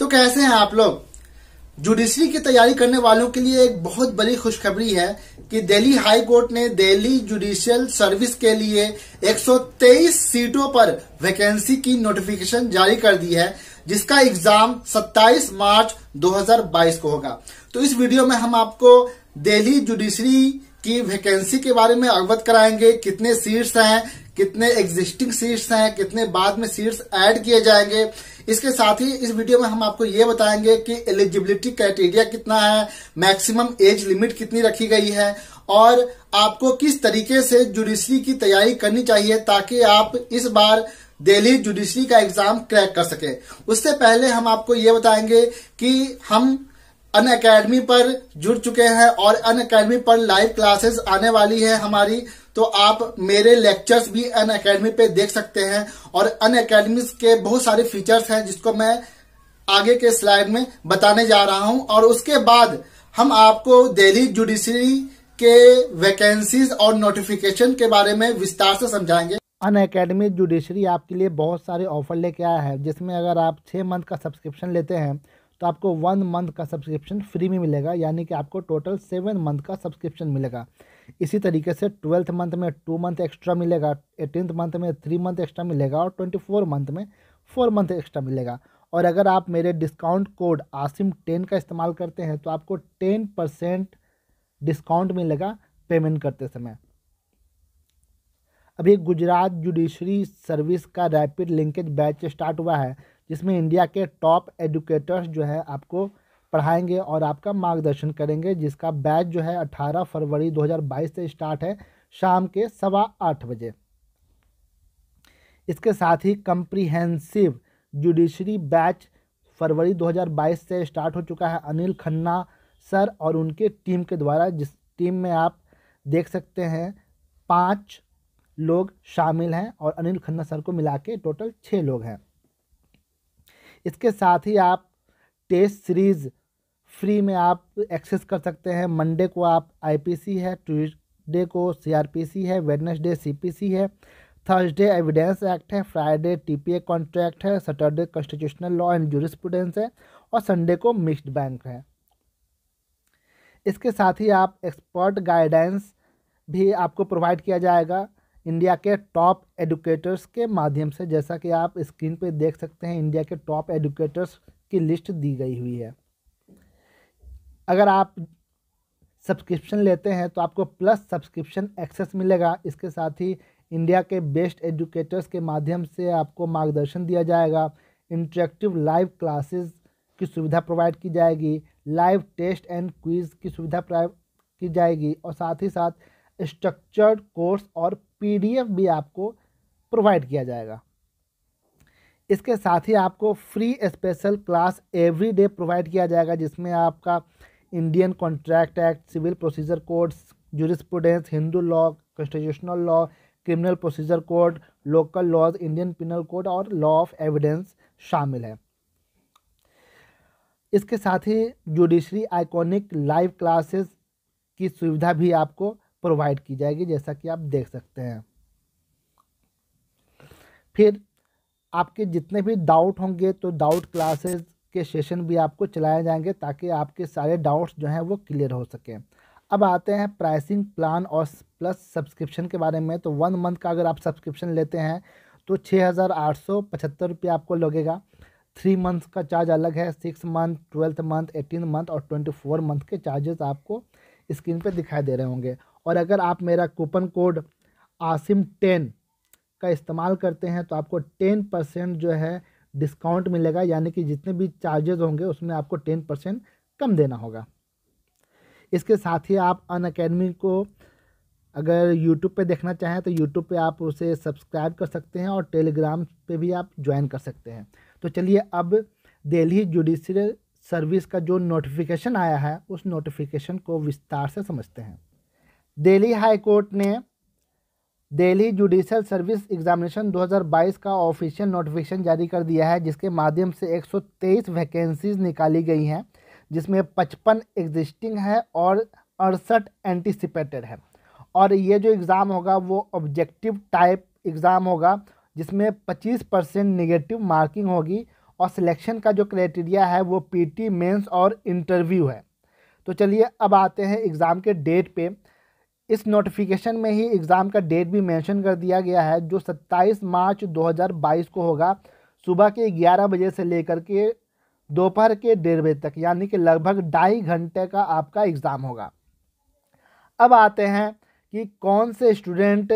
तो कैसे हैं आप लोग जुडिशरी की तैयारी करने वालों के लिए एक बहुत बड़ी खुशखबरी है कि दिल्ली हाई कोर्ट ने दिल्ली जुडिशियल सर्विस के लिए 123 सीटों पर वैकेंसी की नोटिफिकेशन जारी कर दी है जिसका एग्जाम 27 मार्च 2022 को होगा तो इस वीडियो में हम आपको दिल्ली जुडिशरी की वैकेंसी के बारे में अवगत कराएंगे कितने सीट्स हैं कितने एग्जिस्टिंग सीट्स हैं कितने बाद में सीट्स ऐड किए जाएंगे इसके साथ ही इस वीडियो में हम आपको ये बताएंगे कि एलिजिबिलिटी क्राइटेरिया कितना है मैक्सिमम एज लिमिट कितनी रखी गई है और आपको किस तरीके से जुडिशरी की तैयारी करनी चाहिए ताकि आप इस बार दिल्ली जुडिशरी का एग्जाम क्रैक कर सके उससे पहले हम आपको ये बताएंगे कि हम अन अकेडमी पर जुड़ चुके हैं और अन अकेडमी पर लाइव क्लासेस आने वाली है हमारी तो आप मेरे लेक्चर्स भी अन अकेडमी पे देख सकते हैं और अन अकेडमी के बहुत सारे फीचर्स हैं जिसको मैं आगे के स्लाइड में बताने जा रहा हूं और उसके बाद हम आपको दिल्ली जुडिशरी के वैकेंसीज और नोटिफिकेशन के बारे में विस्तार से समझाएंगे अन अकेडमी जुडिशरी आपके लिए बहुत सारे ऑफर लेके आया है जिसमें अगर आप छः मंथ का सब्सक्रिप्शन लेते हैं तो आपको वन मंथ का सब्सक्रिप्शन फ्री में मिलेगा यानी कि आपको टोटल सेवन मंथ का सब्सक्रिप्शन मिलेगा इसी तरीके से ट्वेल्थ मंथ में टू मंथ एक्स्ट्रा मिलेगा एटीनथ मंथ में थ्री मंथ एक्स्ट्रा मिलेगा और ट्वेंटी फोर मंथ में फोर मंथ एक्स्ट्रा मिलेगा और अगर आप मेरे डिस्काउंट कोड आसिम टेन का इस्तेमाल करते हैं तो आपको टेन परसेंट डिस्काउंट मिलेगा पेमेंट करते समय अभी गुजरात जुडिशरी सर्विस का रैपिड लिंकेज बैच स्टार्ट हुआ है जिसमें इंडिया के टॉप एजुकेटर्स जो है आपको पढ़ाएंगे और आपका मार्गदर्शन करेंगे जिसका बैच जो है 18 फरवरी 2022 से स्टार्ट है शाम के सवा आठ बजे इसके साथ ही कंप्रीहेंसिव जुडिशरी बैच फरवरी 2022 से स्टार्ट हो चुका है अनिल खन्ना सर और उनके टीम के द्वारा जिस टीम में आप देख सकते हैं पाँच लोग शामिल हैं और अनिल खन्ना सर को मिला के टोटल छः लोग हैं इसके साथ ही आप टेस्ट सीरीज़ फ्री में आप एक्सेस कर सकते हैं मंडे को आप आईपीसी है ट्यूजडे को सीआरपीसी है वेडनेसडे सीपीसी है थर्सडे एविडेंस एक्ट है फ्राइडे टीपीए कॉन्ट्रैक्ट है Saturday constitutional law and jurisprudence है और संडे को मिक्स्ड बैंक है इसके साथ ही आप एक्सपर्ट गाइडेंस भी आपको प्रोवाइड किया जाएगा इंडिया के टॉप एडुकेटर्स के माध्यम से जैसा कि आप स्क्रीन पे देख सकते हैं इंडिया के टॉप एडुकेटर्स की लिस्ट दी गई हुई है अगर आप सब्सक्रिप्शन लेते हैं तो आपको प्लस सब्सक्रिप्शन एक्सेस मिलेगा इसके साथ ही इंडिया के बेस्ट एजुकेटर्स के माध्यम से आपको मार्गदर्शन दिया जाएगा इंटरेक्टिव लाइव क्लासेस की सुविधा प्रोवाइड की जाएगी लाइव टेस्ट एंड क्विज की सुविधा प्रोवाइड की जाएगी और साथ ही साथ स्ट्रक्चर्ड कोर्स और पीडीएफ भी आपको प्रोवाइड किया जाएगा इसके साथ ही आपको free special class every day provide किया जाएगा जिसमें आपका Indian contract act civil procedure code jurisprudence Hindu law constitutional law criminal procedure code local laws Indian penal code और लॉ ऑफ एविडेंस शामिल है इसके साथ ही जुडिशरी आइकॉनिक लाइव क्लासेस की सुविधा भी आपको प्रोवाइड की जाएगी जैसा कि आप देख सकते हैं फिर आपके जितने भी डाउट होंगे तो डाउट क्लासेस के सेशन भी आपको चलाए जाएंगे ताकि आपके सारे डाउट्स जो हैं वो क्लियर हो सकें अब आते हैं प्राइसिंग प्लान और प्लस सब्सक्रिप्शन के बारे में तो वन मंथ का अगर आप सब्सक्रिप्शन लेते हैं तो छः हज़ार आठ सौ पचहत्तर रुपये आपको लगेगा थ्री मंथ का चार्ज अलग है six month twelfth month eighteen month और ट्वेंटी फोर मंथ के चार्जेस आपको स्क्रीन पे दिखाई दे रहे होंगे और अगर आप मेरा कूपन कोड आसिम टेन का इस्तेमाल करते हैं तो आपको टेन परसेंट जो है डिस्काउंट मिलेगा यानी कि जितने भी चार्जेज होंगे उसमें आपको टेन परसेंट कम देना होगा इसके साथ ही आप अन अकेडमी को अगर यूट्यूब पे देखना चाहें तो यूट्यूब पे आप उसे सब्सक्राइब कर सकते हैं और टेलीग्राम पे भी आप ज्वाइन कर सकते हैं तो चलिए अब दिल्ली जुडिशल सर्विस का जो नोटिफिकेशन आया है उस नोटिफिकेशन को विस्तार से समझते हैं दिल्ली हाई कोर्ट ने दिल्ली जुडिशल सर्विस एग्जामिनेशन 2022 का ऑफिशियल नोटिफिकेशन जारी कर दिया है जिसके माध्यम से 123 वैकेंसीज निकाली गई हैं जिसमें 55 एग्जिस्टिंग है और अड़सठ एंटिसिपेटेड है और ये जो एग्ज़ाम होगा वो ऑब्जेक्टिव टाइप एग्ज़ाम होगा जिसमें 25 परसेंट निगेटिव मार्किंग होगी और सिलेक्शन का जो क्राइटेरिया है वो पी टी और इंटरव्यू है तो चलिए अब आते हैं एग्ज़ाम के डेट पर इस नोटिफिकेशन में ही एग्ज़ाम का डेट भी मेंशन कर दिया गया है जो 27 मार्च 2022 को होगा सुबह के 11 बजे से लेकर के दोपहर के डेढ़ बजे तक यानी कि लगभग ढाई घंटे का आपका एग्ज़ाम होगा अब आते हैं कि कौन से स्टूडेंट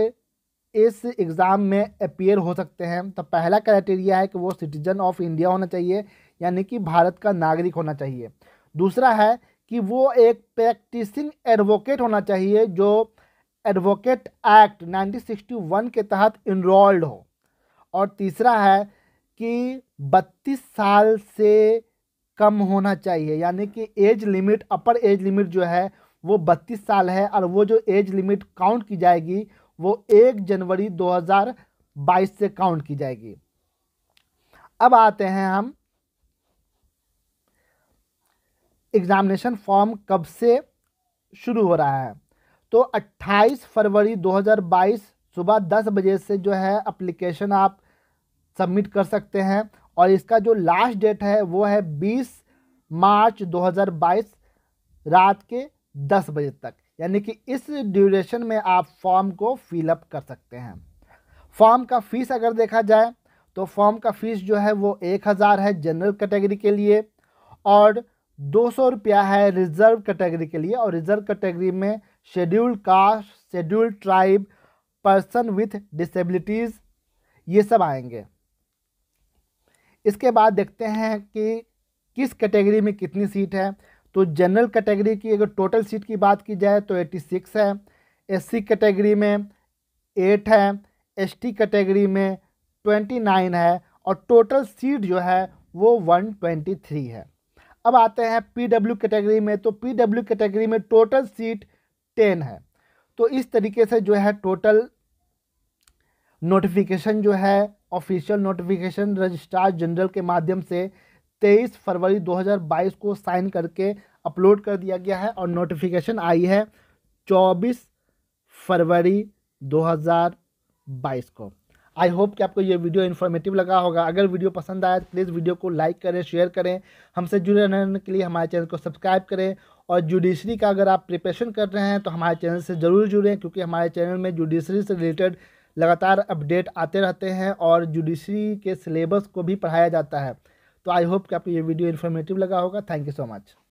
इस एग्ज़ाम में अपेयर हो सकते हैं तो पहला क्राइटेरिया है कि वो सिटीजन ऑफ इंडिया होना चाहिए यानी कि भारत का नागरिक होना चाहिए दूसरा है कि वो एक प्रैक्टिसिंग एडवोकेट होना चाहिए जो एडवोकेट एक्ट 1961 के तहत इनरोल्ड हो और तीसरा है कि 32 साल से कम होना चाहिए यानी कि age limit upper age limit जो है वो 32 साल है और वो जो एज लिमिट काउंट की जाएगी वो 1 जनवरी 2022 से काउंट की जाएगी अब आते हैं हम एग्ज़ामिनेशन फॉर्म कब से शुरू हो रहा है तो 28 फरवरी 2022 सुबह 10 बजे से जो है अप्लीकेशन आप सबमिट कर सकते हैं और इसका जो लास्ट डेट है वो है 20 मार्च 2022 रात के 10 बजे तक यानी कि इस ड्यूरेशन में आप फॉर्म को फिलअप कर सकते हैं फॉर्म का फ़ीस अगर देखा जाए तो फॉर्म का फ़ीस जो है वो एक हज़ार है जनरल कैटेगरी के लिए और दो सौ रुपया है रिजर्व कैटेगरी के लिए और रिजर्व कैटेगरी में scheduled caste scheduled tribe person with disabilities ये सब आएंगे इसके बाद देखते हैं कि किस कैटेगरी में कितनी सीट है तो जनरल कैटेगरी की अगर टोटल सीट की बात की जाए तो 86 है एससी कैटेगरी में 8 है एसटी कैटेगरी में 29 है और टोटल सीट जो है वो 123 है अब आते हैं पीडब्ल्यू कैटेगरी में तो पीडब्ल्यू कैटेगरी में टोटल सीट टेन है तो इस तरीके से जो है टोटल नोटिफिकेशन जो है ऑफिशियल नोटिफिकेशन रजिस्ट्रार जनरल के माध्यम से तेईस फरवरी 2022 को साइन करके अपलोड कर दिया गया है और नोटिफिकेशन आई है चौबीस फरवरी 2022 को आई होप कि आपको ये वीडियो इन्फॉर्मेटिव लगा होगा अगर वीडियो पसंद आया तो प्लीज़ वीडियो को लाइक करें शेयर करें हमसे जुड़े रहने के लिए हमारे चैनल को सब्सक्राइब करें और जुडिशरी का अगर आप प्रिपरेशन कर रहे हैं तो हमारे चैनल से ज़रूर जुड़ें क्योंकि हमारे चैनल में जुडिशरी से रिलेटेड लगातार अपडेट आते रहते हैं और जुडिशरी के सिलेबस को भी पढ़ाया जाता है तो आई होप कि आपको ये वीडियो इन्फॉर्मेटिव लगा होगा थैंक यू सो मच